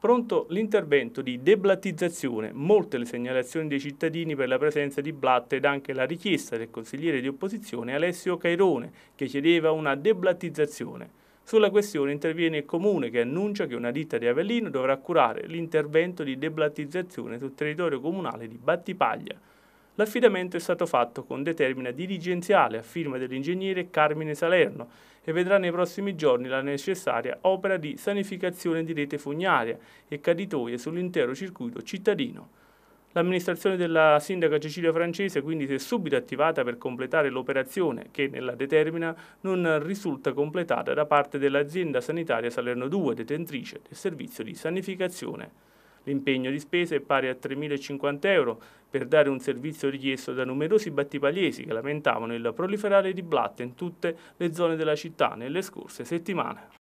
Pronto l'intervento di deblattizzazione, molte le segnalazioni dei cittadini per la presenza di Blatt ed anche la richiesta del consigliere di opposizione Alessio Cairone che chiedeva una deblattizzazione. Sulla questione interviene il comune che annuncia che una ditta di Avellino dovrà curare l'intervento di deblattizzazione sul territorio comunale di Battipaglia. L'affidamento è stato fatto con determina dirigenziale a firma dell'ingegnere Carmine Salerno e vedrà nei prossimi giorni la necessaria opera di sanificazione di rete fognaria e caditoie sull'intero circuito cittadino. L'amministrazione della sindaca Cecilia Francese quindi si è subito attivata per completare l'operazione che nella determina non risulta completata da parte dell'azienda sanitaria Salerno 2, detentrice del servizio di sanificazione. L'impegno di spesa è pari a 3.050 euro per dare un servizio richiesto da numerosi battipagliesi che lamentavano il proliferare di blatte in tutte le zone della città nelle scorse settimane.